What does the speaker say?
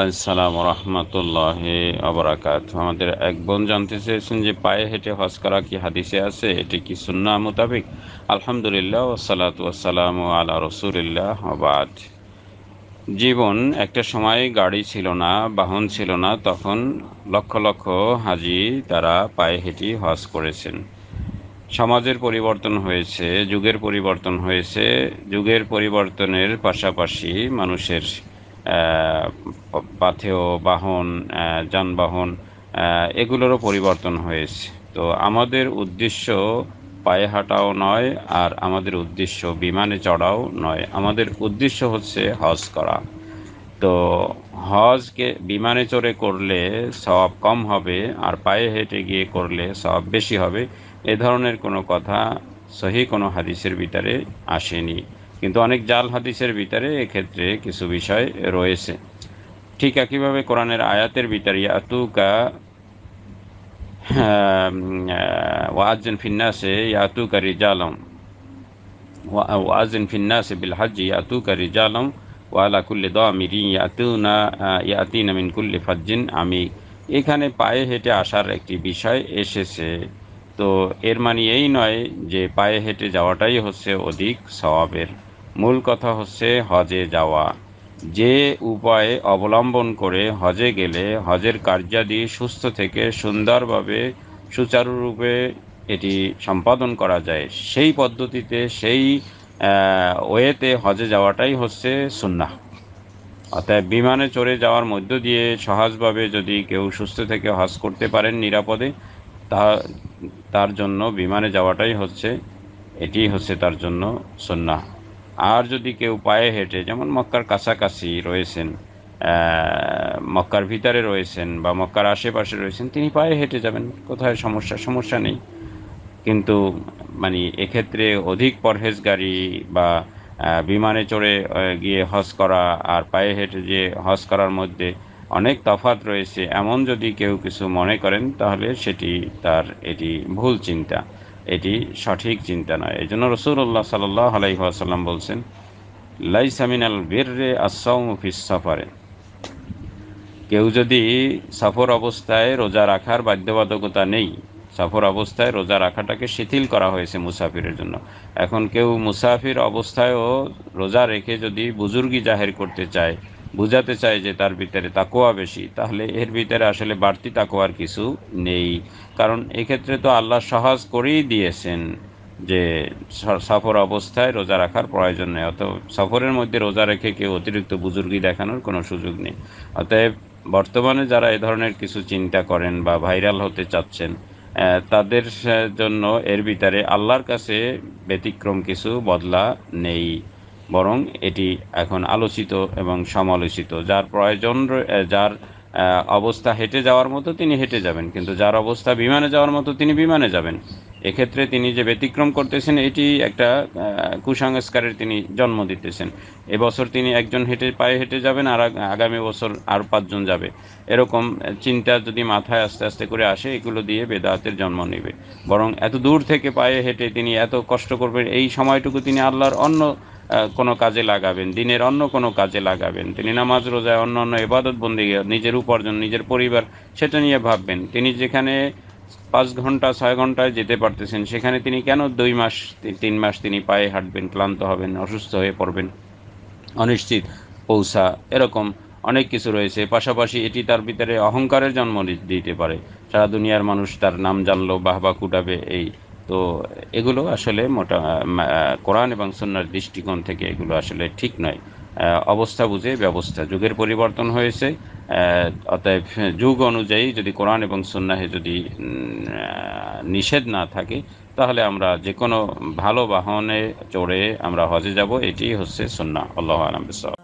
আসসালাম রহমতুল্লাহ আবরাকাত আমাদের এক বোন জানতে চেয়েছেন যে পায়ে হেঁটে হজ করা কি হাদিসে আছে এটি কি সুন্না মোতাবেক আলহামদুলিল্লাহ ওসালাত ও আলা রসুলিল্লাহ আবাদ জীবন একটা সময় গাড়ি ছিল না বাহন ছিল না তখন লক্ষ লক্ষ হাজি তারা পায়ে হেঁটে হজ করেছেন সমাজের পরিবর্তন হয়েছে যুগের পরিবর্তন হয়েছে যুগের পরিবর্তনের পাশাপাশি মানুষের পাথেয় বাহন যানবাহন এগুলোরও পরিবর্তন হয়েছে তো আমাদের উদ্দেশ্য পায়ে হাঁটাও নয় আর আমাদের উদ্দেশ্য বিমানে চড়াও নয় আমাদের উদ্দেশ্য হচ্ছে হজ করা তো হজকে বিমানে চড়ে করলে সব কম হবে আর পায়ে হেঁটে গিয়ে করলে সব বেশি হবে এ ধরনের কোনো কথা সহি কোনো হাদিসের ভিতরে আসেনি কিন্তু অনেক জাল হাদিসের ভিতরে এক্ষেত্রে কিছু বিষয় রয়েছে ঠিক একইভাবে কোরআনের আয়াতের ভিতরে ইয়াতুকা ওয়াজিন ফিন্নাসে ইয়াতুকা রিজালম ওয়াজিন ফিন্নাসে বিল হাজি ইয়াতুকা রিজালম ওয়ালা কুল্লি দামিরি ইয়াতুনা ইয়াতিন মিন কুল্লি ফাজ্জিন আমি এখানে পায়ে হেঁটে আসার একটি বিষয় এসেছে তো এর মানে এই নয় যে পায়ে হেঁটে যাওয়াটাই হচ্ছে অধিক স্বভাবের মূল কথা হচ্ছে হজে যাওয়া যে উপায় অবলম্বন করে হজে গেলে হজের কার্যাদি সুস্থ থেকে সুন্দরভাবে সুচারুরূপে এটি সম্পাদন করা যায় সেই পদ্ধতিতে সেই ওয়েতে হজে যাওয়াটাই হচ্ছে সুন্না অর্থাৎ বিমানে চড়ে যাওয়ার মধ্য দিয়ে সহজভাবে যদি কেউ সুস্থ থেকে হজ করতে পারেন নিরাপদে তা তার জন্য বিমানে যাওয়াটাই হচ্ছে এটি হচ্ছে তার জন্য সন্না আর যদি কেউ পায়ে হেঁটে যেমন মক্কার কাছাকাছি রয়েছেন মক্কার ভিতরে রয়েছেন বা মক্কার আশেপাশে রয়েছেন তিনি পায়ে হেঁটে যাবেন কোথায় সমস্যা সমস্যা নেই কিন্তু মানে এক্ষেত্রে অধিক পরহেজগারি বা বিমানে চড়ে গিয়ে হজ করা আর পায়ে হেঁটে যে হজ করার মধ্যে অনেক তফাত রয়েছে এমন যদি কেউ কিছু মনে করেন তাহলে সেটি তার এটি ভুল চিন্তা এটি সঠিক চিন্তা নয় এই জন্য রসুল্লাহ সাল্লাহ সাল্লাম বলছেন রে বীররে অফিস সফারে কেউ যদি সফর অবস্থায় রোজা রাখার বাধ্যবাধকতা নেই সফর অবস্থায় রোজা রাখাটাকে শিথিল করা হয়েছে মুসাফিরের জন্য এখন কেউ মুসাফির অবস্থায়ও রোজা রেখে যদি বুজুর্গি জাহের করতে চায় বুঝাতে চায় যে তার ভিতরে তাকোয়া বেশি তাহলে এর ভিতরে আসলে বাড়তি তাকোয়ার কিছু নেই কারণ এক্ষেত্রে তো আল্লাহ সহজ করেই দিয়েছেন যে সফর অবস্থায় রোজা রাখার প্রয়োজন নেই অত সফরের মধ্যে রোজা রেখে কেউ অতিরিক্ত বুজুর্গি দেখানোর কোনো সুযোগ নেই অতএব বর্তমানে যারা এ ধরনের কিছু চিন্তা করেন বা ভাইরাল হতে চাচ্ছেন তাদের জন্য এর ভিতরে আল্লাহর কাছে ব্যতিক্রম কিছু বদলা নেই বরং এটি এখন আলোচিত এবং সমালোচিত যার প্রয়োজন যার অবস্থা হেঁটে যাওয়ার মতো তিনি হেঁটে যাবেন কিন্তু যার অবস্থা বিমানে যাওয়ার মতো তিনি বিমানে যাবেন এক্ষেত্রে তিনি যে ব্যতিক্রম করতেছেন এটি একটা কুসংস্কারের তিনি জন্ম দিতেছেন এবছর তিনি একজন হেঁটে পায়ে হেঁটে যাবেন আর আগামী বছর আর পাঁচজন যাবে এরকম চিন্তা যদি মাথায় আস্তে আস্তে করে আসে এগুলো দিয়ে বেদাতের জন্ম নেবে বরং এত দূর থেকে পায়ে হেঁটে তিনি এত কষ্ট করবেন এই সময়টুকু তিনি আল্লাহর অন্য কোনো কাজে লাগাবেন দিনের অন্য কোনো কাজে লাগাবেন তিনি নামাজ রোজায় অন্য অন্য এবাদত বন্দি নিজের উপার্জন নিজের পরিবার সেটা নিয়ে ভাববেন তিনি যেখানে পাঁচ ঘন্টা ছয় ঘন্টায় যেতে পারতেছেন সেখানে তিনি কেন দুই মাস তিন মাস তিনি পায়ে হাঁটবেন ক্লান্ত হবেন অসুস্থ হয়ে পড়বেন অনিশ্চিত পৌঁছা এরকম অনেক কিছু রয়েছে পাশাপাশি এটি তার ভিতরে অহংকারের জন্ম দিতে পারে সারা দুনিয়ার মানুষ তার নাম জানলো বাহবা কুটাবে এই তো এগুলো আসলে মোটা কোরআন এবং সন্ন্যার দৃষ্টিকোণ থেকে এগুলো আসলে ঠিক নয় অবস্থা বুঝে ব্যবস্থা যুগের পরিবর্তন হয়েছে অতএব যুগ অনুযায়ী যদি কোরআন এবং সন্ন্যাহে যদি নিষেধ না থাকে তাহলে আমরা যে কোনো ভালো বাহনে চড়ে আমরা হজে যাব এটি হচ্ছে সন্না আল্লাহ আলম